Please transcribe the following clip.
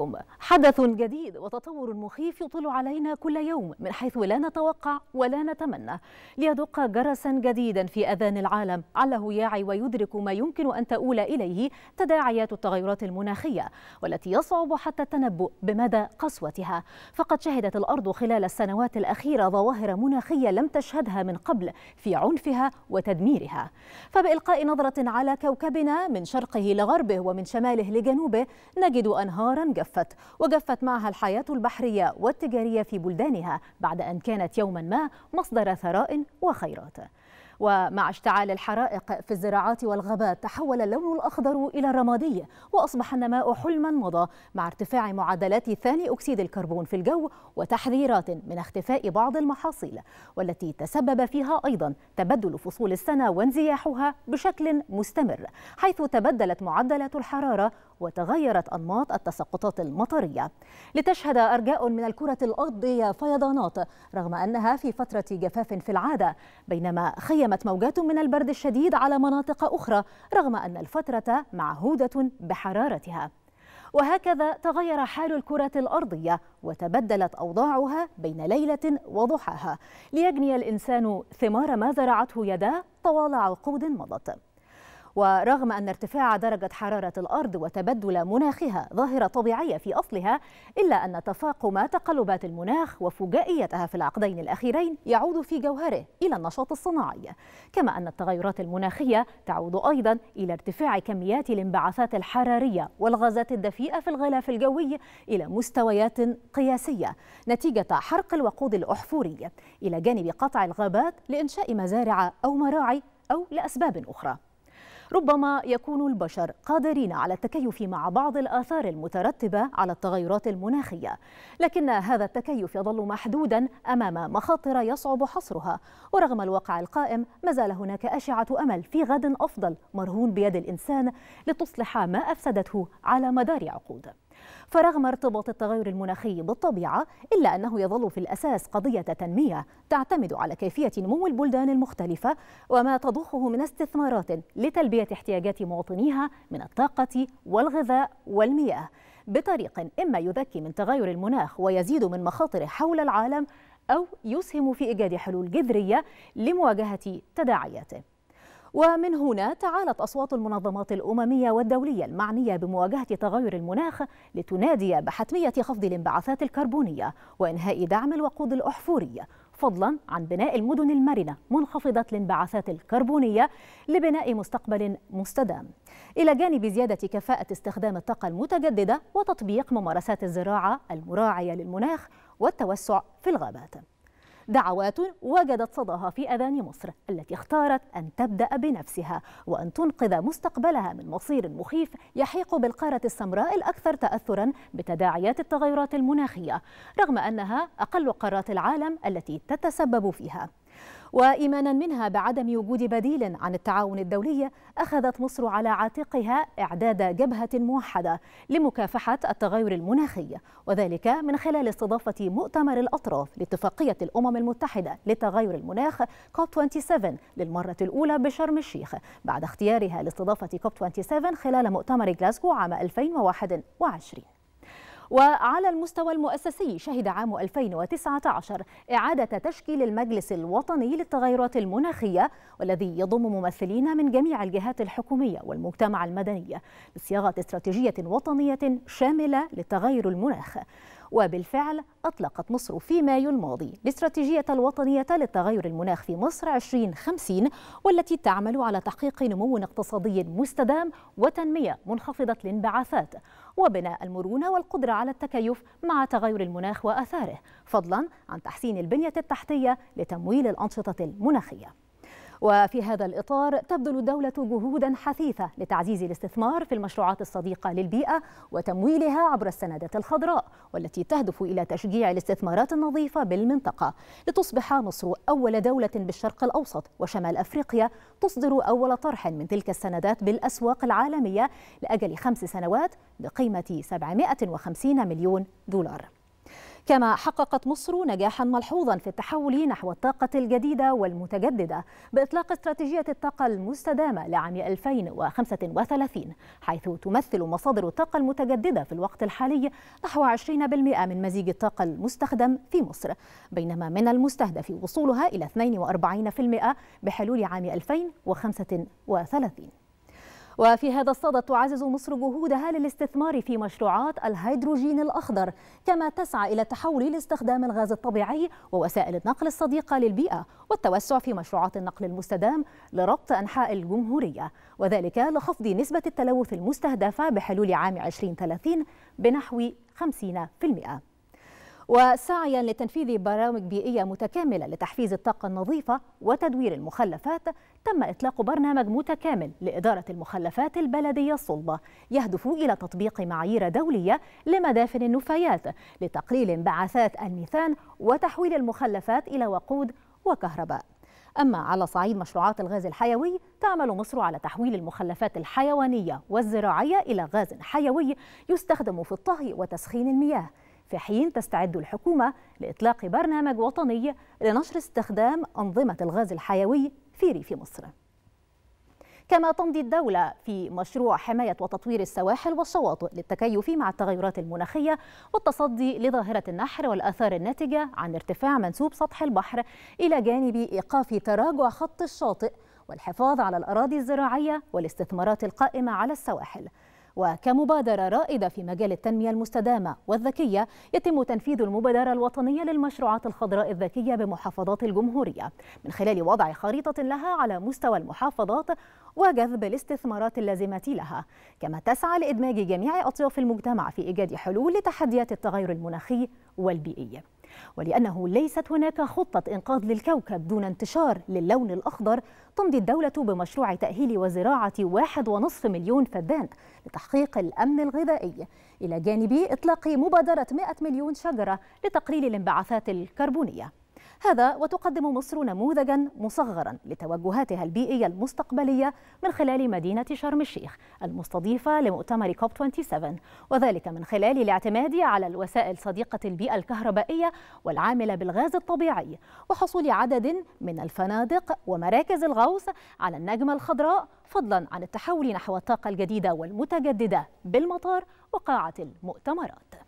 عليكم حدث جديد وتطور مخيف يطل علينا كل يوم من حيث لا نتوقع ولا نتمنى ليدق جرسا جديدا في أذان العالم عله يعي ويدرك ما يمكن أن تؤول إليه تداعيات التغيرات المناخية والتي يصعب حتى التنبؤ بمدى قسوتها فقد شهدت الأرض خلال السنوات الأخيرة ظواهر مناخية لم تشهدها من قبل في عنفها وتدميرها فبإلقاء نظرة على كوكبنا من شرقه لغربه ومن شماله لجنوبه نجد أنهارا جفافة جفت وجفت معها الحياة البحرية والتجارية في بلدانها بعد أن كانت يوما ما مصدر ثراء وخيرات ومع اشتعال الحرائق في الزراعات والغابات تحول اللون الأخضر إلى الرمادي وأصبح النماء حلما مضى مع ارتفاع معدلات ثاني أكسيد الكربون في الجو وتحذيرات من اختفاء بعض المحاصيل والتي تسبب فيها أيضا تبدل فصول السنة وانزياحها بشكل مستمر حيث تبدلت معدلات الحرارة وتغيرت أنماط التساقطات المطرية لتشهد أرجاء من الكرة الأرضية فيضانات رغم أنها في فترة جفاف في العادة بينما خيم هيمت موجات من البرد الشديد على مناطق أخرى رغم أن الفترة معهودة بحرارتها وهكذا تغير حال الكرة الأرضية وتبدلت أوضاعها بين ليلة وضحاها ليجني الإنسان ثمار ما زرعته يداه طوال عقود مضت ورغم أن ارتفاع درجة حرارة الأرض وتبدل مناخها ظاهرة طبيعية في أصلها إلا أن تفاقم تقلبات المناخ وفجائيتها في العقدين الأخيرين يعود في جوهره إلى النشاط الصناعي كما أن التغيرات المناخية تعود أيضا إلى ارتفاع كميات الانبعاثات الحرارية والغازات الدفيئة في الغلاف الجوي إلى مستويات قياسية نتيجة حرق الوقود الأحفوري إلى جانب قطع الغابات لإنشاء مزارع أو مراعي أو لأسباب أخرى ربما يكون البشر قادرين على التكيف مع بعض الآثار المترتبة على التغيرات المناخية لكن هذا التكيف يظل محدودا أمام مخاطر يصعب حصرها ورغم الواقع القائم ما زال هناك أشعة أمل في غد أفضل مرهون بيد الإنسان لتصلح ما أفسدته على مدار عقود فرغم ارتباط التغير المناخي بالطبيعة إلا أنه يظل في الأساس قضية تنمية تعتمد على كيفية نمو البلدان المختلفة وما تضخه من استثمارات لتلبية احتياجات مواطنيها من الطاقة والغذاء والمياه بطريق إما يذكي من تغير المناخ ويزيد من مخاطر حول العالم أو يسهم في إيجاد حلول جذرية لمواجهة تداعياته ومن هنا تعالت أصوات المنظمات الأممية والدولية المعنية بمواجهة تغير المناخ لتنادي بحتمية خفض الانبعاثات الكربونية وإنهاء دعم الوقود الأحفوري فضلا عن بناء المدن المرنة منخفضة الانبعاثات الكربونية لبناء مستقبل مستدام إلى جانب زيادة كفاءة استخدام الطاقة المتجددة وتطبيق ممارسات الزراعة المراعية للمناخ والتوسع في الغابات دعوات وجدت صداها في أذان مصر التي اختارت أن تبدأ بنفسها وأن تنقذ مستقبلها من مصير مخيف يحيق بالقارة السمراء الأكثر تأثرا بتداعيات التغيرات المناخية رغم أنها أقل قارات العالم التي تتسبب فيها وإيمانا منها بعدم وجود بديل عن التعاون الدولي أخذت مصر على عاتقها إعداد جبهة موحدة لمكافحة التغير المناخي وذلك من خلال استضافة مؤتمر الأطراف لاتفاقية الأمم المتحدة لتغير المناخ cop 27 للمرة الأولى بشرم الشيخ بعد اختيارها لاستضافة cop 27 خلال مؤتمر جلاسكو عام 2021 وعلى المستوى المؤسسي شهد عام 2019 إعادة تشكيل المجلس الوطني للتغيرات المناخية والذي يضم ممثلين من جميع الجهات الحكومية والمجتمع المدني بصياغة استراتيجية وطنية شاملة للتغير المناخ وبالفعل أطلقت مصر في مايو الماضي الاستراتيجية الوطنية للتغير المناخ في مصر 2050 والتي تعمل على تحقيق نمو اقتصادي مستدام وتنمية منخفضة الانبعاثات وبناء المرونة والقدرة على التكيف مع تغير المناخ وآثاره فضلا عن تحسين البنية التحتية لتمويل الأنشطة المناخية وفي هذا الإطار تبذل الدولة جهودا حثيثة لتعزيز الاستثمار في المشروعات الصديقة للبيئة وتمويلها عبر السندات الخضراء والتي تهدف إلى تشجيع الاستثمارات النظيفة بالمنطقة لتصبح مصر أول دولة بالشرق الأوسط وشمال أفريقيا تصدر أول طرح من تلك السندات بالأسواق العالمية لأجل خمس سنوات بقيمة 750 مليون دولار كما حققت مصر نجاحا ملحوظا في التحول نحو الطاقة الجديدة والمتجددة بإطلاق استراتيجية الطاقة المستدامة لعام 2035 حيث تمثل مصادر الطاقة المتجددة في الوقت الحالي نحو 20% من مزيج الطاقة المستخدم في مصر بينما من المستهدف وصولها إلى 42% بحلول عام 2035 وفي هذا الصدد تعزز مصر جهودها للاستثمار في مشروعات الهيدروجين الأخضر كما تسعى إلى التحول لاستخدام الغاز الطبيعي ووسائل النقل الصديقة للبيئة والتوسع في مشروعات النقل المستدام لربط أنحاء الجمهورية وذلك لخفض نسبة التلوث المستهدفة بحلول عام 2030 بنحو 50% وسعيا لتنفيذ برامج بيئية متكاملة لتحفيز الطاقة النظيفة وتدوير المخلفات تم إطلاق برنامج متكامل لإدارة المخلفات البلدية الصلبة يهدف إلى تطبيق معايير دولية لمدافن النفايات لتقليل انبعاثات الميثان وتحويل المخلفات إلى وقود وكهرباء أما على صعيد مشروعات الغاز الحيوي تعمل مصر على تحويل المخلفات الحيوانية والزراعية إلى غاز حيوي يستخدم في الطهي وتسخين المياه في حين تستعد الحكومة لإطلاق برنامج وطني لنشر استخدام أنظمة الغاز الحيوي في ريف مصر كما تمضي الدولة في مشروع حماية وتطوير السواحل والشواطئ للتكيف مع التغيرات المناخية والتصدي لظاهرة النحر والآثار الناتجة عن ارتفاع منسوب سطح البحر إلى جانب إيقاف تراجع خط الشاطئ والحفاظ على الأراضي الزراعية والاستثمارات القائمة على السواحل وكمبادرة رائدة في مجال التنمية المستدامة والذكية يتم تنفيذ المبادرة الوطنية للمشروعات الخضراء الذكية بمحافظات الجمهورية من خلال وضع خريطة لها على مستوى المحافظات وجذب الاستثمارات اللازمة لها كما تسعى لإدماج جميع أطياف المجتمع في إيجاد حلول لتحديات التغير المناخي والبيئي ولأنه ليست هناك خطة إنقاذ للكوكب دون انتشار للون الأخضر تمضي الدولة بمشروع تأهيل وزراعة 1.5 مليون فدان لتحقيق الأمن الغذائي إلى جانب إطلاق مبادرة 100 مليون شجرة لتقليل الانبعاثات الكربونية هذا وتقدم مصر نموذجا مصغرا لتوجهاتها البيئية المستقبلية من خلال مدينة شرم الشيخ المستضيفة لمؤتمر كوب 27 وذلك من خلال الاعتماد على الوسائل صديقة البيئة الكهربائية والعاملة بالغاز الطبيعي وحصول عدد من الفنادق ومراكز الغوص على النجمة الخضراء فضلا عن التحول نحو الطاقة الجديدة والمتجددة بالمطار وقاعة المؤتمرات